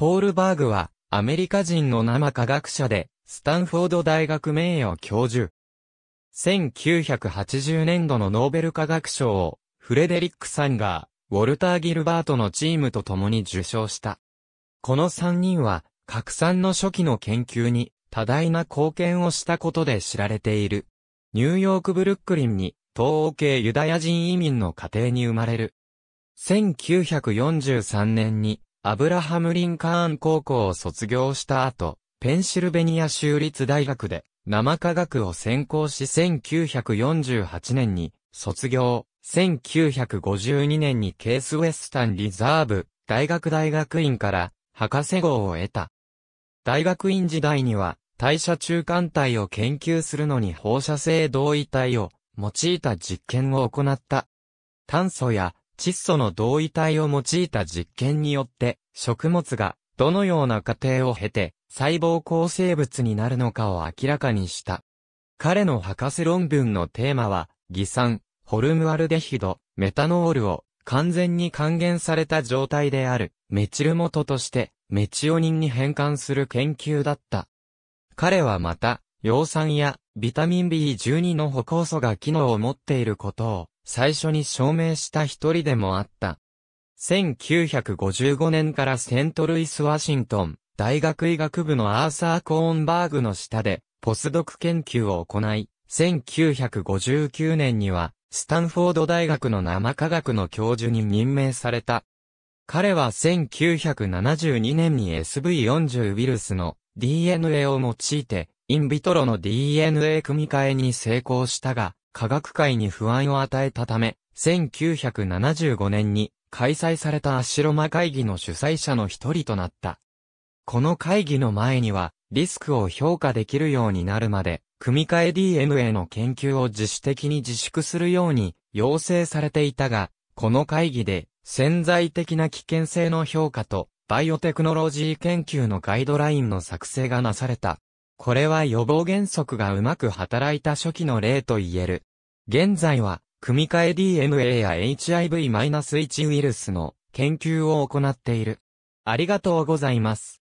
ポールバーグは、アメリカ人の生科学者で、スタンフォード大学名誉教授。1980年度のノーベル科学賞を、フレデリック・サンガー、ウォルター・ギルバートのチームと共に受賞した。この3人は、核酸の初期の研究に、多大な貢献をしたことで知られている。ニューヨーク・ブルックリンに、東欧系ユダヤ人移民の家庭に生まれる。1943年にアブラハム・リンカーン高校を卒業した後、ペンシルベニア州立大学で生科学を専攻し1948年に卒業、1952年にケースウェスタンリザーブ大学大学院から博士号を得た。大学院時代には代謝中間体を研究するのに放射性同位体を用いた実験を行った。炭素や窒素の同位体を用いた実験によって、食物がどのような過程を経て細胞構成物になるのかを明らかにした。彼の博士論文のテーマは、偽酸、ホルムアルデヒド、メタノールを完全に還元された状態であるメチル元としてメチオニンに変換する研究だった。彼はまた、葉酸やビタミン B12 の歩酵素が機能を持っていることを最初に証明した一人でもあった。1955年からセントルイス・ワシントン大学医学部のアーサー・コーンバーグの下でポスドク研究を行い、1959年にはスタンフォード大学の生科学の教授に任命された。彼は1972年に SV40 ウイルスの DNA を用いて、インビトロの DNA 組み換えに成功したが、科学界に不安を与えたため、1975年に開催されたアシロマ会議の主催者の一人となった。この会議の前には、リスクを評価できるようになるまで、組み替え DNA の研究を自主的に自粛するように要請されていたが、この会議で潜在的な危険性の評価とバイオテクノロジー研究のガイドラインの作成がなされた。これは予防原則がうまく働いた初期の例と言える。現在は、組み換え DNA や HIV-1 ウイルスの研究を行っている。ありがとうございます。